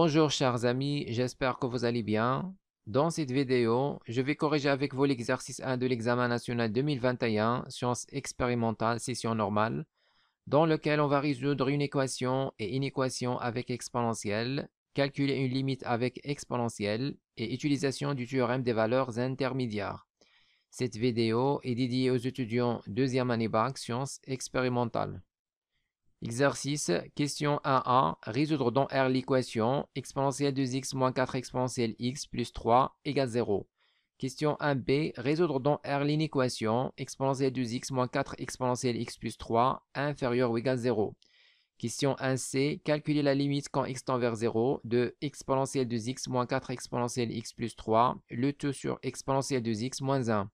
Bonjour chers amis, j'espère que vous allez bien. Dans cette vidéo, je vais corriger avec vous l'exercice 1 de l'examen national 2021, sciences expérimentales, session normale, dans lequel on va résoudre une équation et une équation avec exponentielle, calculer une limite avec exponentielle et utilisation du théorème des valeurs intermédiaires. Cette vidéo est dédiée aux étudiants deuxième année bac sciences expérimentales. Exercice, question 1a, résoudre dans R l'équation exponentielle 2 x moins 4 exponentielle x plus 3 égale 0. Question 1b, résoudre dans R l'inéquation exponentielle 2 x moins 4 exponentielle x plus 3 inférieur ou égale 0. Question 1c, calculer la limite quand x tend vers 0 de exponentielle 2 x moins 4 exponentielle x plus 3, le tout sur exponentielle 2 x moins 1.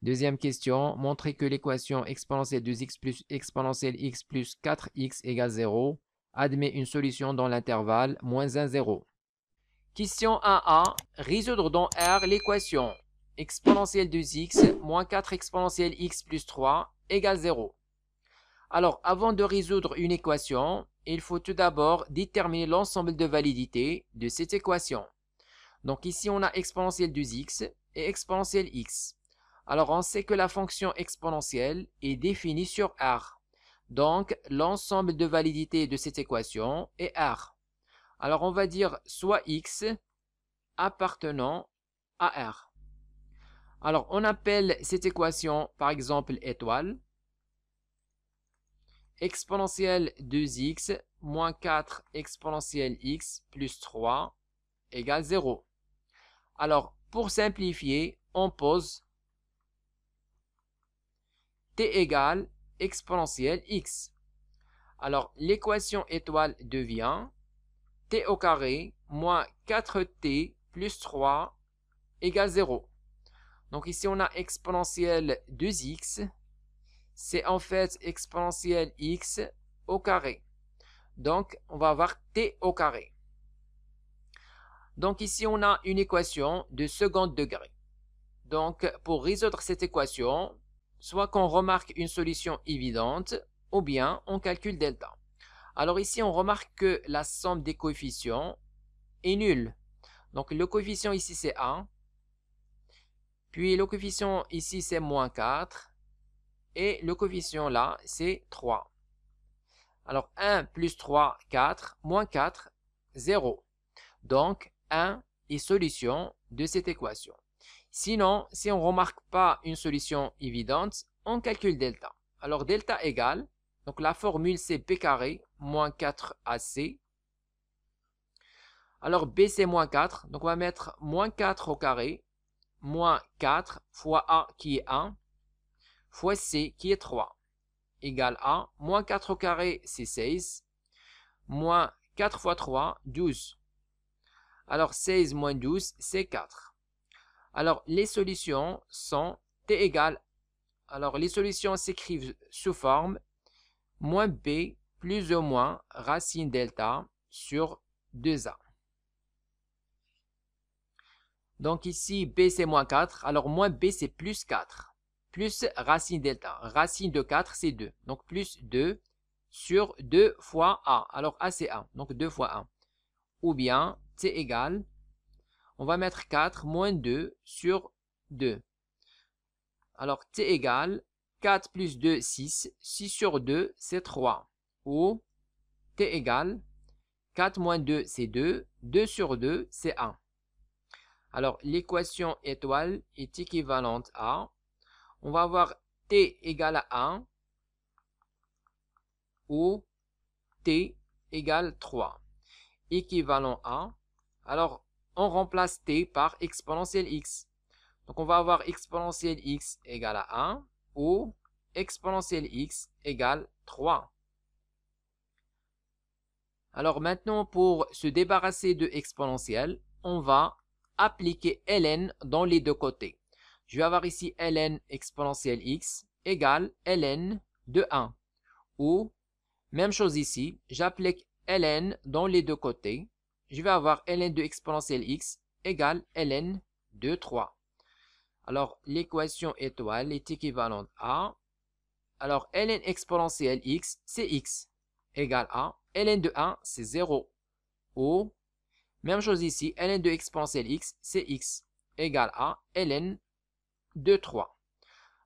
Deuxième question, montrer que l'équation exponentielle 2 x plus exponentielle x plus 4x égale 0 admet une solution dans l'intervalle moins 1, 0. Question 1a, résoudre dans R l'équation exponentielle 2 x moins 4 exponentielle x plus 3 égale 0. Alors, avant de résoudre une équation, il faut tout d'abord déterminer l'ensemble de validité de cette équation. Donc ici, on a exponentielle 2 x et exponentielle x. Alors on sait que la fonction exponentielle est définie sur R. Donc l'ensemble de validité de cette équation est R. Alors on va dire soit X appartenant à R. Alors on appelle cette équation par exemple étoile exponentielle 2x moins 4 exponentielle x plus 3 égale 0. Alors, pour simplifier, on pose t égale exponentielle x. Alors l'équation étoile devient t au carré moins 4t plus 3 égale 0. Donc ici on a exponentielle 2x. C'est en fait exponentielle x au carré. Donc on va avoir t au carré. Donc ici on a une équation de second degré. Donc pour résoudre cette équation, soit qu'on remarque une solution évidente, ou bien on calcule delta. Alors ici, on remarque que la somme des coefficients est nulle. Donc le coefficient ici, c'est 1. Puis le coefficient ici, c'est moins 4. Et le coefficient là, c'est 3. Alors 1 plus 3, 4. Moins 4, 0. Donc 1 est solution de cette équation. Sinon, si on ne remarque pas une solution évidente, on calcule delta. Alors delta égale, donc la formule c'est b carré moins 4ac. Alors b c'est moins 4, donc on va mettre moins 4 au carré, moins 4 fois a qui est 1, fois c qui est 3, égale à, moins 4 au carré c'est 16, moins 4 fois 3, 12. Alors 16 moins 12 c'est 4. Alors, les solutions sont t égale. Alors, les solutions s'écrivent sous forme moins b plus ou moins racine delta sur 2a. Donc ici, b c'est moins 4. Alors, moins b c'est plus 4. Plus racine delta. Racine de 4, c'est 2. Donc, plus 2 sur 2 fois a. Alors, a c'est 1. Donc, 2 fois 1. Ou bien, t égale on va mettre 4 moins 2 sur 2. Alors t égale 4 plus 2, 6. 6 sur 2, c'est 3. Ou t égale 4 moins 2, c'est 2. 2 sur 2, c'est 1. Alors l'équation étoile est équivalente à, on va avoir t égale à 1 ou t égale 3. Équivalent à, alors on remplace t par exponentielle x. Donc on va avoir exponentielle x égale à 1 ou exponentielle x égale 3. Alors maintenant, pour se débarrasser de exponentielle, on va appliquer ln dans les deux côtés. Je vais avoir ici ln exponentielle x égale ln de 1. Ou, même chose ici, j'applique ln dans les deux côtés je vais avoir ln de exponentielle x égale ln de 3. Alors, l'équation étoile est équivalente à... Alors, ln exponentielle x, c'est x égale à ln de 1, c'est 0. Ou, même chose ici, ln de exponentielle x, c'est x égale à ln de 3.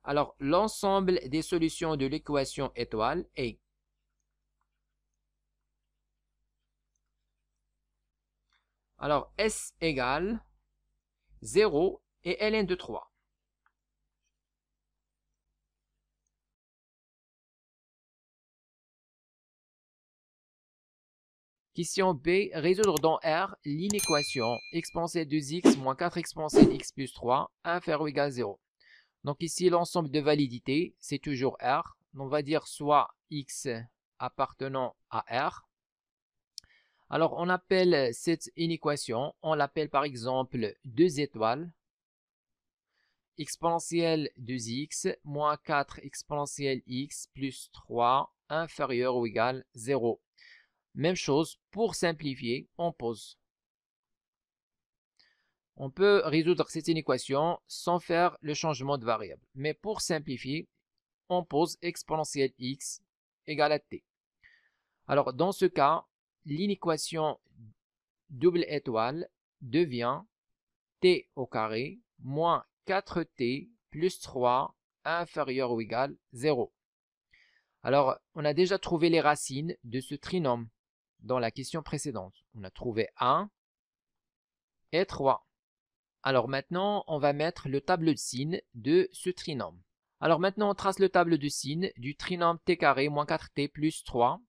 Alors, l'ensemble des solutions de l'équation étoile est Alors, S égale 0 et ln de 3. Question B. Résoudre dans R l'inéquation de 2x moins 4 de x plus 3 inférieur ou égal à 0. Donc ici, l'ensemble de validité, c'est toujours R. On va dire soit x appartenant à R alors, on appelle euh, cette inéquation, on l'appelle par exemple 2 étoiles exponentielle 2x moins 4 exponentielle x plus 3 inférieur ou égal 0. Même chose, pour simplifier, on pose. On peut résoudre cette inéquation sans faire le changement de variable. Mais pour simplifier, on pose exponentielle x égale à t. Alors dans ce cas, l'inéquation double étoile devient t au carré moins 4t plus 3 inférieur ou égal 0. Alors, on a déjà trouvé les racines de ce trinôme dans la question précédente. On a trouvé 1 et 3. Alors maintenant, on va mettre le tableau de signes de ce trinôme. Alors maintenant, on trace le tableau de signes du trinôme t carré moins 4t plus 3.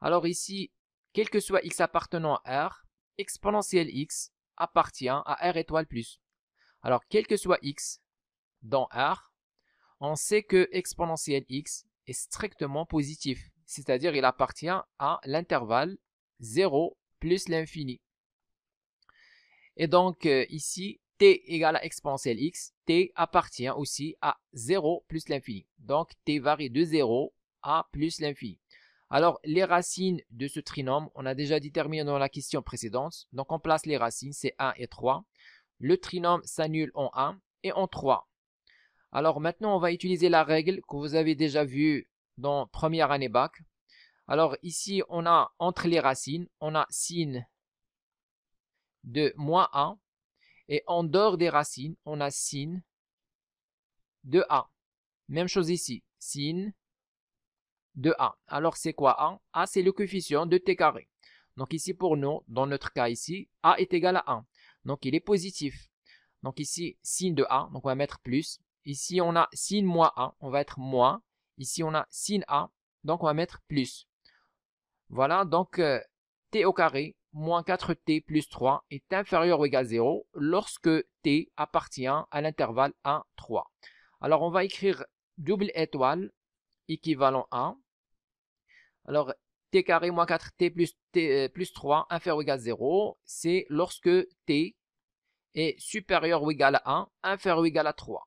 Alors ici, quel que soit x appartenant à R, exponentielle x appartient à R étoile plus. Alors, quel que soit x dans R, on sait que exponentielle x est strictement positif, c'est-à-dire il appartient à l'intervalle 0 plus l'infini. Et donc euh, ici, t égale à exponentielle x, t appartient aussi à 0 plus l'infini. Donc t varie de 0 à plus l'infini. Alors, les racines de ce trinôme, on a déjà déterminé dans la question précédente. Donc, on place les racines, c'est 1 et 3. Le trinôme s'annule en 1 et en 3. Alors, maintenant, on va utiliser la règle que vous avez déjà vue dans première année bac. Alors, ici, on a entre les racines, on a sin de moins 1. Et en dehors des racines, on a sin de a. Même chose ici, sin de A. Alors c'est quoi A A c'est le coefficient de t carré. Donc ici pour nous, dans notre cas ici, A est égal à 1. Donc il est positif. Donc ici, signe de A, donc on va mettre plus. Ici on a signe moins A, on va être moins. Ici on a signe A, donc on va mettre plus. Voilà, donc euh, t au carré moins 4t plus 3 est inférieur ou égal à 0 lorsque t appartient à l'intervalle 1, 3. Alors on va écrire double étoile équivalent à alors, t carré moins 4t plus, 3 euh, inférieur ou égal à 0, c'est lorsque t est supérieur ou égal à 1, inférieur ou égal à 3.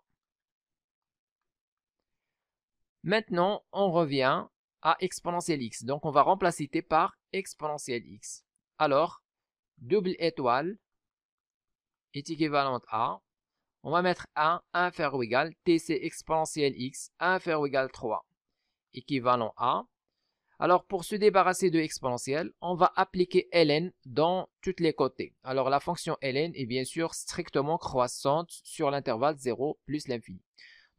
Maintenant, on revient à exponentielle x. Donc, on va remplacer t par exponentielle x. Alors, double étoile est équivalente à, on va mettre 1 inférieur ou égal, t c'est exponentielle x inférieur ou égal à 3, équivalent à alors, pour se débarrasser de exponentielle, on va appliquer ln dans tous les côtés. Alors, la fonction ln est bien sûr strictement croissante sur l'intervalle 0 plus l'infini.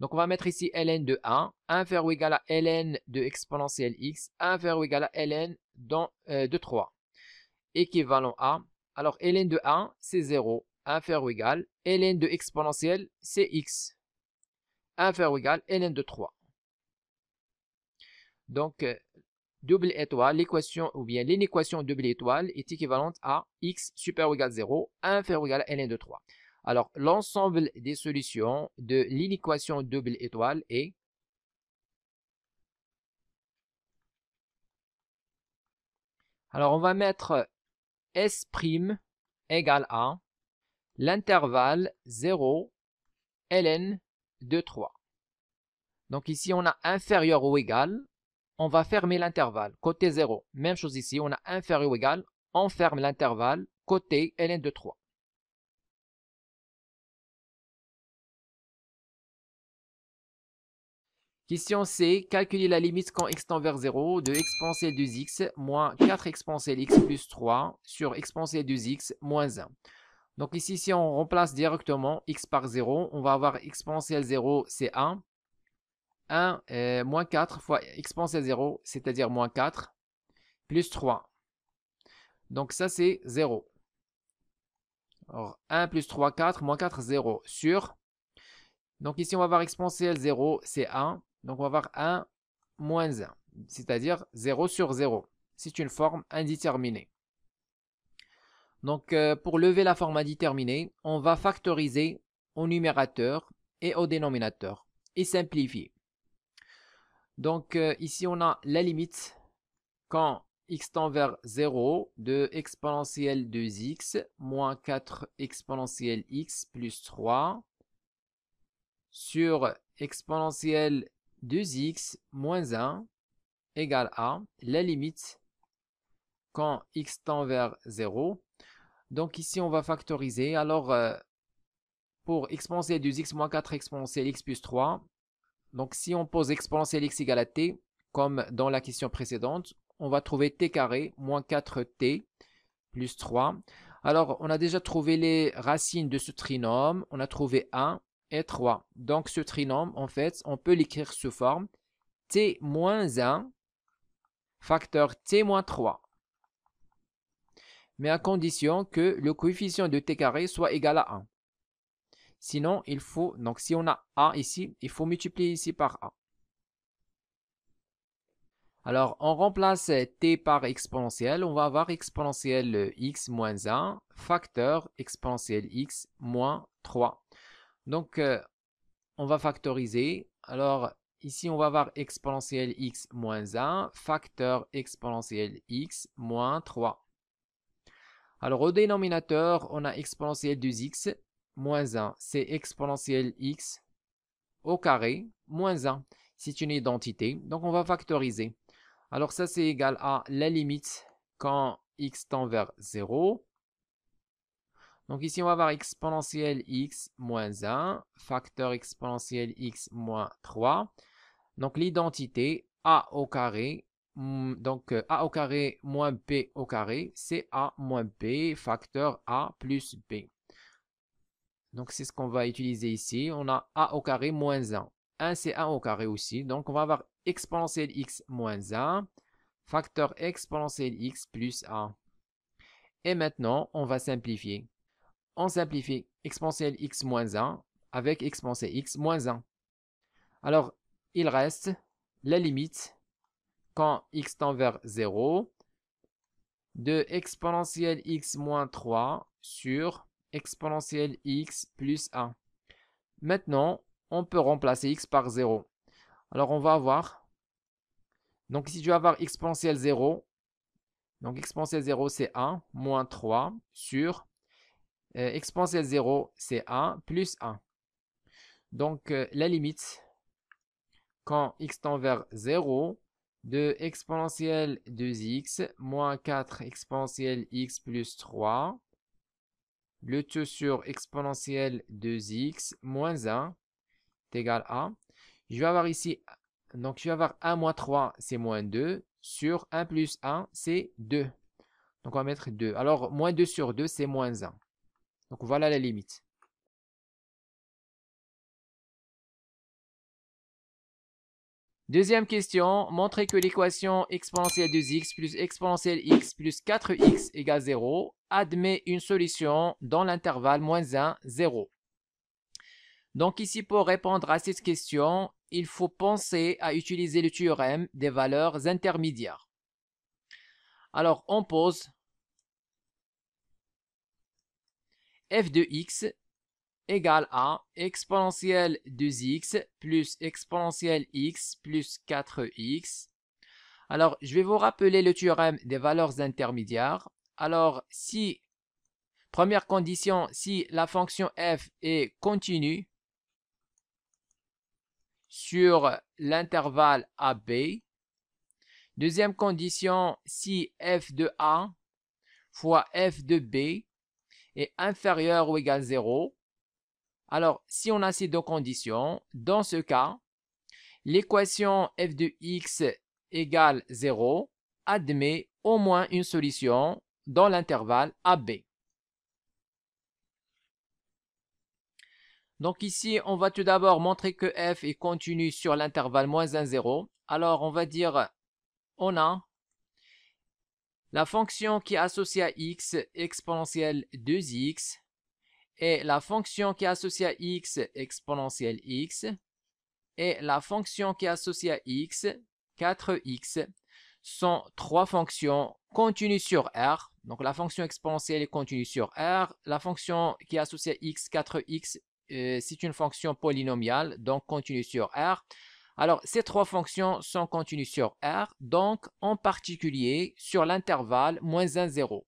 Donc, on va mettre ici ln de 1, inférieur ou égal à ln de exponentielle x, inférieur ou égal à ln euh, de 3, équivalent à, alors ln de 1, c'est 0, inférieur ou égal, ln de exponentielle, c'est x, inférieur ou égal, ln de 3. Donc, euh, double étoile, l'équation ou bien l'inéquation double étoile est équivalente à x supérieur ou égal 0, inférieur ou égal à ln de 3. Alors, l'ensemble des solutions de l'inéquation double étoile est Alors, on va mettre S' égal à l'intervalle 0 ln de 3. Donc ici, on a inférieur ou égal on va fermer l'intervalle côté 0. Même chose ici, on a inférieur ou égal, on ferme l'intervalle côté ln de 3. Question C, calculer la limite quand x tend vers 0 de exponentielle 2x moins 4 exponentielle x plus 3 sur exponentielle 2x moins 1. Donc ici, si on remplace directement x par 0, on va avoir exponentielle 0, c'est 1. 1 euh, moins 4 fois x 0, c'est-à-dire moins 4, plus 3. Donc ça, c'est 0. Alors, 1 plus 3, 4, moins 4, 0, sur. Donc ici, on va voir exponentiel 0, c'est 1. Donc on va voir 1 moins 1, c'est-à-dire 0 sur 0. C'est une forme indéterminée. Donc euh, pour lever la forme indéterminée, on va factoriser au numérateur et au dénominateur et simplifier. Donc euh, ici, on a la limite quand x tend vers 0 de exponentielle 2x moins 4 exponentielle x plus 3 sur exponentielle 2x moins 1 égale à la limite quand x tend vers 0. Donc ici, on va factoriser. Alors, euh, pour exponentielle 2x moins 4 exponentielle x plus 3, donc si on pose exponentielle x égale à t, comme dans la question précédente, on va trouver t carré moins 4t plus 3. Alors, on a déjà trouvé les racines de ce trinôme. On a trouvé 1 et 3. Donc, ce trinôme, en fait, on peut l'écrire sous forme t moins 1 facteur t moins 3. Mais à condition que le coefficient de t carré soit égal à 1. Sinon, il faut, donc si on a A ici, il faut multiplier ici par A. Alors, on remplace t par exponentielle. On va avoir exponentielle x moins 1 facteur exponentielle x moins 3. Donc, euh, on va factoriser. Alors, ici, on va avoir exponentielle x moins 1 facteur exponentielle x moins 3. Alors, au dénominateur, on a exponentielle 2x moins 1, c'est exponentielle x au carré moins 1. C'est une identité, donc on va factoriser. Alors ça, c'est égal à la limite quand x tend vers 0. Donc ici, on va avoir exponentielle x moins 1, facteur exponentielle x moins 3. Donc l'identité a au carré, mm, donc euh, a au carré moins b au carré, c'est a moins b, facteur a plus b. Donc c'est ce qu'on va utiliser ici. On a a au carré moins 1. 1 c'est 1 au carré aussi. Donc on va avoir exponentielle x moins 1 facteur exponentielle x plus 1. Et maintenant, on va simplifier. On simplifie exponentielle x moins 1 avec exponentielle x moins 1. Alors, il reste la limite quand x tend vers 0 de exponentielle x moins 3 sur exponentielle x plus 1. Maintenant, on peut remplacer x par 0. Alors, on va avoir... Donc, ici, tu vas avoir exponentielle 0, donc exponentielle 0, c'est 1, moins 3 sur... Euh, exponentielle 0, c'est 1, plus 1. Donc, euh, la limite, quand x tend vers 0, de exponentielle 2x moins 4 exponentielle x plus 3 le tout sur exponentielle 2 x moins 1 est égal à, je vais avoir ici, donc je vais avoir 1 moins 3, c'est moins 2, sur 1 plus 1, c'est 2. Donc on va mettre 2. Alors moins 2 sur 2, c'est moins 1. Donc voilà la limite. Deuxième question, montrer que l'équation exponentielle 2x plus exponentielle x plus 4x égale 0 admet une solution dans l'intervalle moins 1, 0. Donc ici, pour répondre à cette question, il faut penser à utiliser le théorème des valeurs intermédiaires. Alors, on pose f de x égale à exponentielle 2x plus exponentielle x plus 4x. Alors, je vais vous rappeler le théorème des valeurs intermédiaires. Alors, si, première condition, si la fonction f est continue sur l'intervalle a, b. deuxième condition, si f de A fois f de B est inférieur ou égal à 0, alors si on a ces deux conditions, dans ce cas, l'équation f de x égale 0 admet au moins une solution dans l'intervalle AB. Donc ici, on va tout d'abord montrer que f est continue sur l'intervalle moins 1, 0. Alors, on va dire, on a la fonction qui est associée à x exponentielle 2x et la fonction qui est associée à x exponentielle x et la fonction qui est associée à x, 4x, sont trois fonctions continue sur R. Donc la fonction exponentielle est continue sur R. La fonction qui est associée à x, 4x, euh, c'est une fonction polynomiale, donc continue sur R. Alors ces trois fonctions sont continues sur R, donc en particulier sur l'intervalle moins 1, 0.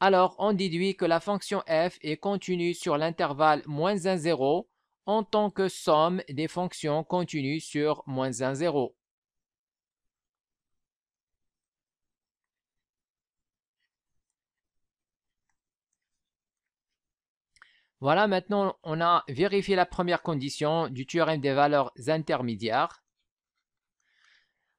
Alors on déduit que la fonction f est continue sur l'intervalle moins 1, 0 en tant que somme des fonctions continues sur moins 1, 0. Voilà, maintenant on a vérifié la première condition du théorème des valeurs intermédiaires.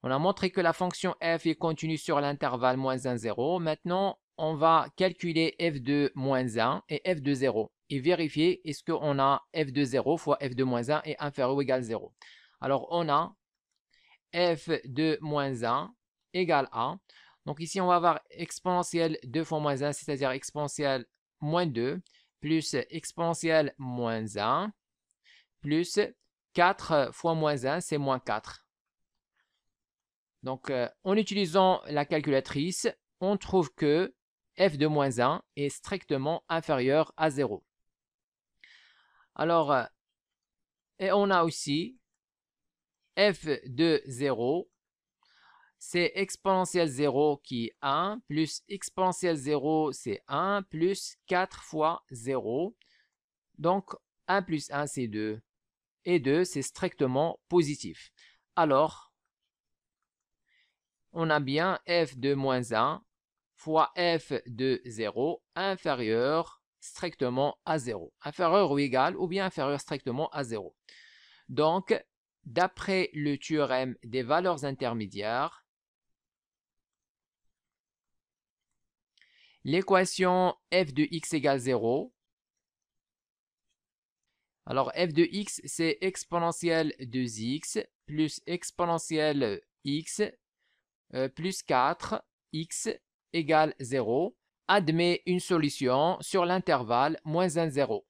On a montré que la fonction f est continue sur l'intervalle moins 1, 0. Maintenant, on va calculer f 2 moins 1 et f de 0 et vérifier est-ce qu'on a f de 0 fois f de moins 1 est inférieur ou égal à 0. Alors on a f de moins 1 égale à. Donc ici on va avoir exponentielle 2 fois moins 1, c'est-à-dire exponentielle moins 2, plus exponentielle moins 1, plus 4 fois moins 1, c'est moins 4. Donc euh, en utilisant la calculatrice, on trouve que f de moins 1 est strictement inférieur à 0. Alors, euh, et on a aussi f de 0, c'est exponentiel 0 qui est 1, plus exponentielle 0, c'est 1, plus 4 fois 0. Donc, 1 plus 1, c'est 2. Et 2, c'est strictement positif. Alors, on a bien f de moins 1 fois f de 0 inférieur strictement à 0, inférieur ou égal, ou bien inférieur strictement à 0. Donc, d'après le théorème des valeurs intermédiaires, l'équation f de x égale 0, alors f de x c'est exponentielle 2 x plus exponentielle x euh, plus 4x égale 0 admet une solution sur l'intervalle moins 1, 0.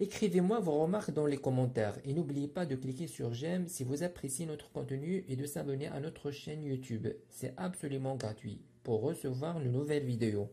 Écrivez-moi vos remarques dans les commentaires et n'oubliez pas de cliquer sur j'aime si vous appréciez notre contenu et de s'abonner à notre chaîne YouTube. C'est absolument gratuit pour recevoir une nouvelle vidéo.